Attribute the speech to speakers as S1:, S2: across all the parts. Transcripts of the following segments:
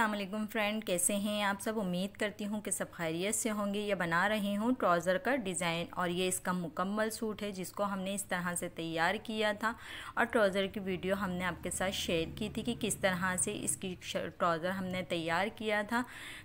S1: Aslam friend कैसे हैं आप सब उम्मीद करती हूँ कि सब खैरियत से होंगे ये बना रही हूँ ट्राउज़र का डिज़ाइन और ये इसका मुकम्मल सूट है जिसको हमने इस तरह से तैयार किया था और ट्राउज़र की वीडियो हमने आपके साथ शेयर की थी कि किस तरह से इसकी ट्राउज़र हमने तैयार किया था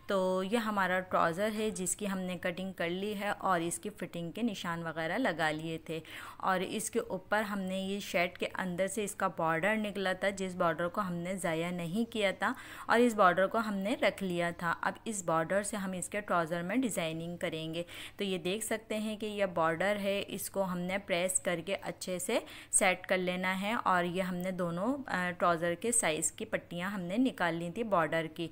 S1: तो ये हमारा ट्राउज़र है जिसकी हमने कटिंग कर ली है और इसकी फ़िटिंग के निशान वगैरह लगा लिए थे और इसके ऊपर हमने ये शर्ट के अंदर से इसका बॉर्डर निकला था जिस बॉर्डर को हमने ज़ाया नहीं किया था और इस बॉर्डर बॉर्डर को हमने रख लिया था अब इस बॉर्डर से हम इसके ट्राउज़र में डिज़ाइनिंग करेंगे तो ये देख सकते हैं कि यह बॉर्डर है इसको हमने प्रेस करके अच्छे से सेट कर लेना है और ये हमने दोनों ट्राउज़र के साइज़ की पट्टियाँ हमने निकाल ली थी बॉर्डर की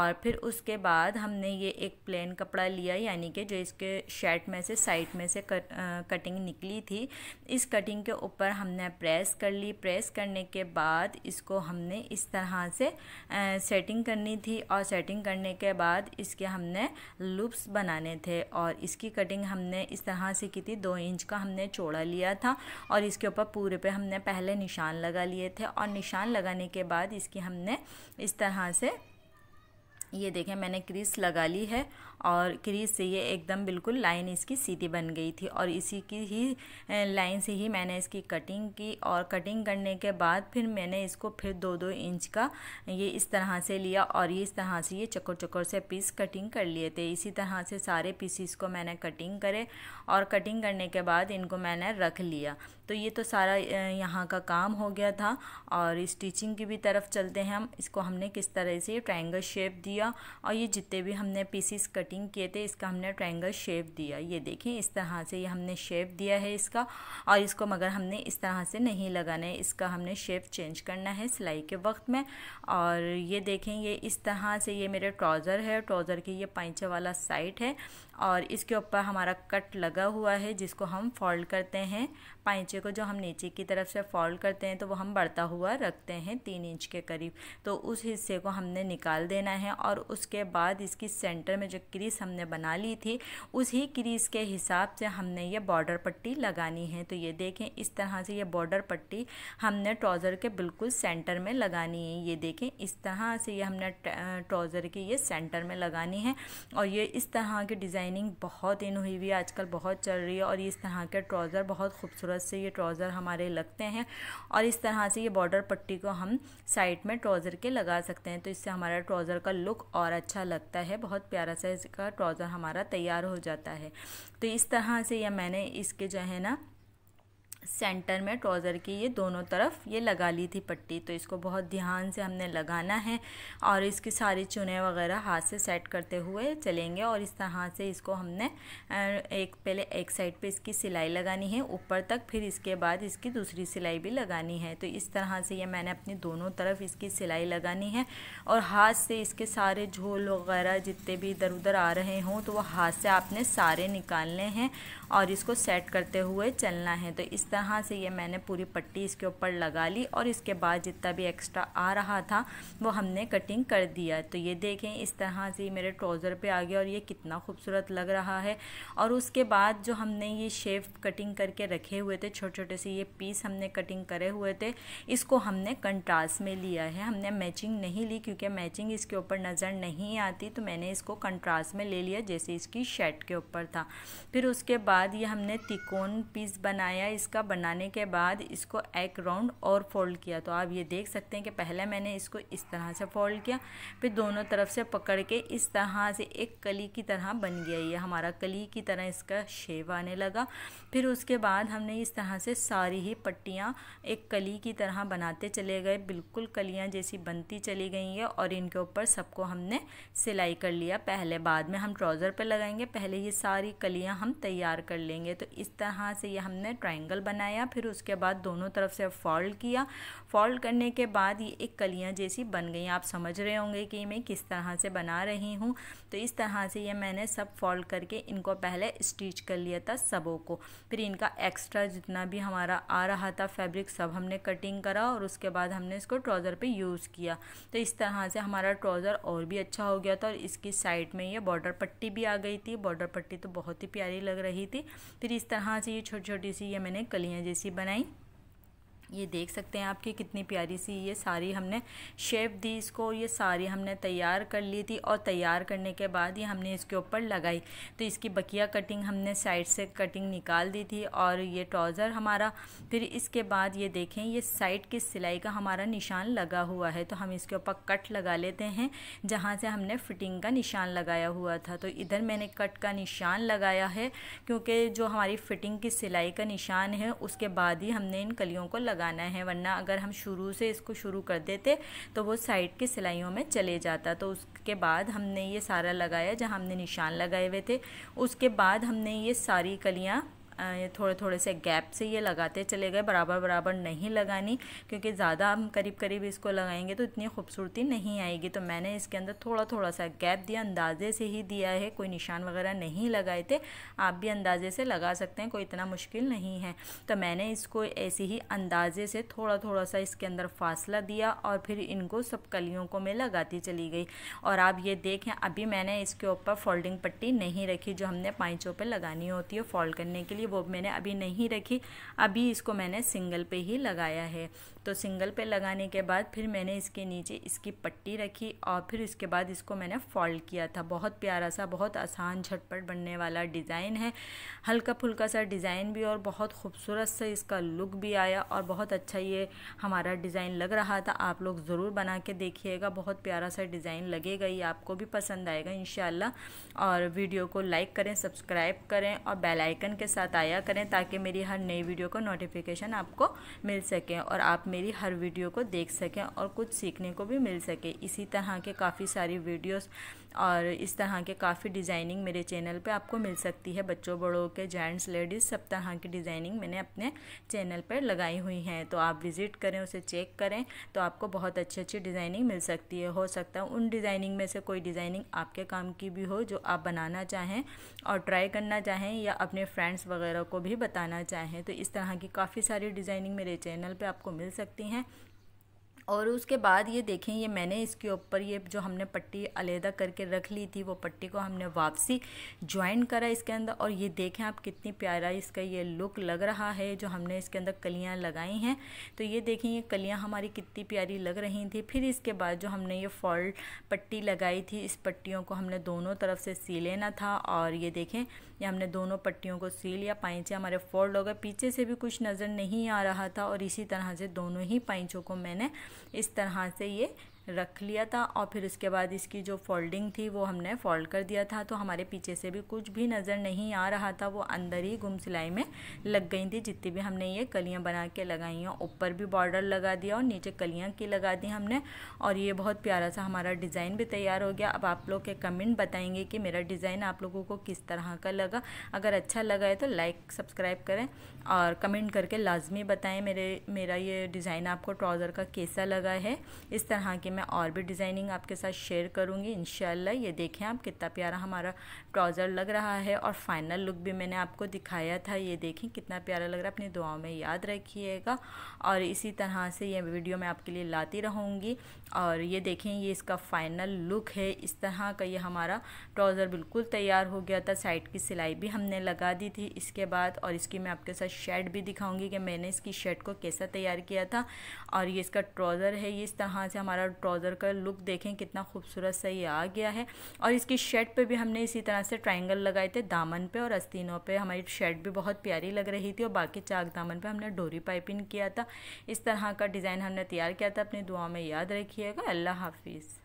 S1: और फिर उसके बाद हमने ये एक प्लेन कपड़ा लिया यानी कि जो इसके शर्ट में से साइड में से कर, आ, कटिंग निकली थी इस कटिंग के ऊपर हमने प्रेस कर ली प्रेस करने के बाद इसको हमने इस तरह से आ, सेटिंग करनी करनी थी और सेटिंग करने के बाद इसके हमने लूप्स बनाने थे और इसकी कटिंग हमने इस तरह से की थी दो इंच का हमने चौड़ा लिया था और इसके ऊपर पूरे पे हमने पहले निशान लगा लिए थे और निशान लगाने के बाद इसकी हमने इस तरह से ये देखें मैंने क्रीस लगा ली है और क्रीस से ये एकदम बिल्कुल लाइन इसकी सीधी बन गई थी और इसी की ही लाइन से ही मैंने इसकी कटिंग की और कटिंग करने के बाद फिर मैंने इसको फिर दो दो इंच का ये इस तरह से लिया और ये इस तरह से ये चकोर चकोर से पीस कटिंग कर लिए थे इसी तरह से सारे पीसीस को मैंने कटिंग करे और कटिंग करने के बाद इनको मैंने रख लिया तो ये तो सारा यहाँ का काम हो गया था और स्टिचिंग की भी तरफ चलते हैं हम इसको हमने किस तरह से ट्राइंगल शेप दिया दिया और ये जितने भी हमने पीसीस कटिंग किए थे इसका हमने ट्रायंगल शेप दिया ये देखें इस तरह से ये हमने शेप दिया है इसका और इसको मगर हमने इस तरह से नहीं लगाना है इसका हमने शेप चेंज करना है सिलाई के वक्त में और ये देखें ये इस तरह से ये मेरे ट्राउज़र है ट्राउज़र की ये पैंचे वाला साइड है और इसके ऊपर हमारा कट लगा हुआ है जिसको हम फोल्ड करते हैं पाइचे को जो हम नीचे की तरफ से फोल्ड करते हैं तो वो हम बढ़ता हुआ रखते हैं तीन इंच के करीब तो उस हिस्से को हमने निकाल देना है और उसके बाद इसकी सेंटर में जो क्रीस हमने बना ली थी उसी क्रीस के हिसाब से हमने ये बॉर्डर पट्टी लगानी है तो ये देखें इस तरह से ये बॉर्डर पट्टी हमने ट्राउज़र के बिल्कुल सेंटर में लगानी है ये देखें इस तरह से ये हमने ट्राउज़र की ये सेंटर में लगानी है और ये इस तरह के डिज़ाइन डिज़ाइनिंग बहुत इन हुई हुई है आजकल बहुत चल रही है और इस तरह के ट्राउज़र बहुत खूबसूरत से ये ट्राउज़र हमारे लगते हैं और इस तरह से ये बॉर्डर पट्टी को हम साइड में ट्राउज़र के लगा सकते हैं तो इससे हमारा ट्राउज़र का लुक और अच्छा लगता है बहुत प्यारा सा इसका ट्राउज़र हमारा तैयार हो जाता है तो इस तरह से यह मैंने इसके जो है ना सेंटर में ट्राउज़र की ये दोनों तरफ ये लगा ली थी पट्टी तो इसको बहुत ध्यान से हमने लगाना है और इसकी सारी चुने वगैरह हाथ से सेट करते हुए चलेंगे और इस तरह से इसको हमने एक पहले एक साइड पे इसकी सिलाई लगानी है ऊपर तक फिर इसके बाद इसकी दूसरी सिलाई भी लगानी है तो इस तरह से ये मैंने अपनी दोनों तरफ इसकी सिलाई लगानी है और हाथ से इसके सारे झोल वगैरह जितने भी इधर उधर आ रहे हों तो वह हाथ से आपने सारे निकालने हैं और इसको सेट करते हुए चलना है तो इस तरह से ये मैंने पूरी पट्टी इसके ऊपर लगा ली और इसके बाद जितना भी एक्स्ट्रा आ रहा था वो हमने कटिंग कर दिया तो ये देखें इस तरह से मेरे ट्राउज़र पे आ गया और ये कितना खूबसूरत लग रहा है और उसके बाद जो हमने ये शेप कटिंग करके रखे हुए थे छोटे छोटे से ये पीस हमने कटिंग करे हुए थे इसको हमने कंट्रास में लिया है हमने मैचिंग नहीं ली क्योंकि मैचिंग इसके ऊपर नज़र नहीं आती तो मैंने इसको कंट्रास में ले लिया जैसे इसकी शर्ट के ऊपर था फिर उसके बाद ये हमने तिकोन पीस बनाया इसका का बनाने के बाद इसको एक राउंड और फोल्ड किया तो आप ये देख सकते हैं कि पहले मैंने इसको इस तरह से फोल्ड किया फिर दोनों तरफ से पकड़ के इस तरह से एक कली की तरह बन गया ये हमारा कली की तरह इसका शेव आने लगा फिर उसके बाद हमने इस तरह से सारी ही पट्टियाँ एक कली की तरह बनाते चले गए बिल्कुल कलियाँ जैसी बनती चली गई हैं और इनके ऊपर सबको हमने सिलाई कर लिया पहले बाद में हम ट्राउज़र पर लगाएंगे पहले ये सारी कलियाँ हम तैयार कर लेंगे तो इस तरह से ये हमने ट्राइंगल बनाया फिर उसके बाद दोनों तरफ से फोल्ड किया फोल्ड करने के बाद ये एक कलियाँ जैसी बन गई आप समझ रहे होंगे कि मैं किस तरह से बना रही हूँ तो इस तरह से ये मैंने सब फोल्ड करके इनको पहले स्टिच कर लिया था सबों को फिर इनका एक्स्ट्रा जितना भी हमारा आ रहा था फैब्रिक सब हमने कटिंग करा और उसके बाद हमने इसको ट्राउज़र पे यूज़ किया तो इस तरह से हमारा ट्राउज़र और भी अच्छा हो गया था और इसकी साइड में ये बॉर्डर पट्टी भी आ गई थी बॉर्डर पट्टी तो बहुत ही प्यारी लग रही थी फिर इस तरह से ये छोटी छोटी सी ये मैंने कली कलियाँ जैसी बनाई ये देख सकते हैं आपकी कितनी प्यारी सी ये साड़ी हमने शेप दी इसको ये साड़ी हमने तैयार कर ली थी और तैयार करने के बाद ये हमने इसके ऊपर लगाई तो इसकी बकिया कटिंग हमने साइड से कटिंग निकाल दी थी और ये ट्राउज़र हमारा फिर इसके बाद ये देखें ये साइड की सिलाई का हमारा निशान लगा हुआ है तो हम इसके ऊपर कट लगा लेते हैं जहाँ से हमने फिटिंग का निशान लगाया हुआ था तो इधर मैंने कट का निशान लगाया है क्योंकि जो हमारी फिटिंग की सिलाई का निशान है उसके बाद ही हमने इन कलियों को लगा लगाना है वरना अगर हम शुरू से इसको शुरू कर देते तो वो साइड की सिलाइयों में चले जाता तो उसके बाद हमने ये सारा लगाया जहाँ हमने निशान लगाए हुए थे उसके बाद हमने ये सारी कलियाँ थोड़े थोड़े से गैप से ये लगाते चले गए बराबर बराबर नहीं लगानी क्योंकि ज़्यादा हम करीब करीब इसको लगाएंगे तो इतनी खूबसूरती नहीं आएगी तो मैंने इसके अंदर थोड़ा थोड़ा सा गैप दिया अंदाजे से ही दिया है कोई निशान वगैरह नहीं लगाए थे आप भी अंदाजे से लगा सकते हैं कोई इतना मुश्किल नहीं है तो मैंने इसको ऐसे ही अंदाजे से थोड़ा थोड़ा सा इसके अंदर फासला दिया और फिर इनको सब कलियों को मैं लगाती चली गई और आप ये देखें अभी मैंने इसके ऊपर फोल्डिंग पट्टी नहीं रखी जो हमने पाइचों पर लगानी होती है फोल्ड करने के लिए वो मैंने अभी नहीं रखी अभी इसको मैंने सिंगल पे ही लगाया है तो सिंगल पे लगाने के बाद फिर मैंने इसके नीचे इसकी पट्टी रखी और फिर इसके बाद इसको मैंने फॉल्ड किया था बहुत प्यारा सा बहुत आसान झटपट बनने वाला डिज़ाइन है हल्का फुल्का सा डिज़ाइन भी और बहुत खूबसूरत सा इसका लुक भी आया और बहुत अच्छा ये हमारा डिज़ाइन लग रहा था आप लोग ज़रूर बना के देखिएगा बहुत प्यारा सा डिज़ाइन लगेगा ये आपको भी पसंद आएगा इन और वीडियो को लाइक करें सब्सक्राइब करें और बेल आइकन के साथ बताया करें ताकि मेरी हर नई वीडियो को नोटिफिकेशन आपको मिल सके और आप मेरी हर वीडियो को देख सकें और कुछ सीखने को भी मिल सके इसी तरह के काफ़ी सारी वीडियोस और इस तरह के काफ़ी डिज़ाइनिंग मेरे चैनल पे आपको मिल सकती है बच्चों बड़ों के जेंट्स लेडीज़ सब तरह की डिज़ाइनिंग मैंने अपने चैनल पर लगाई हुई हैं तो आप विज़िट करें उसे चेक करें तो आपको बहुत अच्छी अच्छी डिज़ाइनिंग मिल सकती है हो सकता है उन डिज़ाइनिंग में से कोई डिज़ाइनिंग आपके काम की भी हो जो आप बनाना चाहें और ट्राई करना चाहें या अपने फ्रेंड्स वगैरह वगैरह को भी बताना चाहें तो इस तरह की काफ़ी सारी डिज़ाइनिंग मेरे चैनल पे आपको मिल सकती हैं और उसके बाद ये देखें ये मैंने इसके ऊपर ये जो हमने पट्टी अलहदा करके रख ली थी वो पट्टी को हमने वापसी ज्वाइन करा इसके अंदर और ये देखें आप कितनी प्यारा इसका ये लुक लग रहा है जो हमने इसके अंदर कलियाँ लगाई हैं तो ये देखें ये कलियाँ हमारी कितनी प्यारी लग रही थी फिर इसके बाद जो हमने ये फॉल्ट पट्टी लगाई थी इस पट्टियों को हमने दोनों तरफ से सी लेना था और ये देखें ये हमने दोनों पट्टियों को सी लिया पाइचे हमारे फोल्ड हो गए पीछे से भी कुछ नज़र नहीं आ रहा था और इसी तरह से दोनों ही पाइचों को मैंने इस तरह से ये रख लिया था और फिर उसके बाद इसकी जो फोल्डिंग थी वो हमने फोल्ड कर दिया था तो हमारे पीछे से भी कुछ भी नज़र नहीं आ रहा था वो अंदर ही गुम सिलाई में लग गई थी जितनी भी हमने ये कलियाँ बना के लगाई हैं ऊपर भी बॉर्डर लगा दिया और नीचे कलियाँ की लगा दी हमने और ये बहुत प्यारा सा हमारा डिज़ाइन भी तैयार हो गया अब आप लोग के कमेंट बताएंगे कि मेरा डिज़ाइन आप लोगों को किस तरह का लगा अगर अच्छा लगा है तो लाइक सब्सक्राइब करें और कमेंट करके लाजमी बताएँ मेरे मेरा ये डिज़ाइन आपको ट्राउज़र का कैसा लगा है इस तरह के मैं और भी डिज़ाइनिंग आपके साथ शेयर करूँगी इन ये देखें आप कितना प्यारा हमारा ट्राउज़र लग रहा है और फाइनल लुक भी मैंने आपको दिखाया था ये देखें कितना प्यारा लग रहा है अपनी दुआओं में याद रखिएगा और इसी तरह से ये वीडियो मैं आपके लिए लाती रहूँगी और ये देखें ये इसका फाइनल लुक है इस तरह का ये हमारा ट्राउज़र बिल्कुल तैयार हो गया था साइड की सिलाई भी हमने लगा दी थी इसके बाद और इसकी मैं आपके साथ शर्ट भी दिखाऊंगी कि मैंने इसकी शर्ट को कैसा तैयार किया था और ये इसका ट्राउज़र है ये इस तरह से हमारा ट्राउज़र का लुक देखें कितना खूबसूरत सा ये आ गया है और इसकी शर्ट पे भी हमने इसी तरह से ट्राइंगल लगाए थे दामन पे और अस्तिनों पे हमारी शर्ट भी बहुत प्यारी लग रही थी और बाकी चाक दामन पे हमने डोरी पाइपिंग किया था इस तरह का डिज़ाइन हमने तैयार किया था अपनी दुआ में याद रखिएगा अल्लाह हाफिज़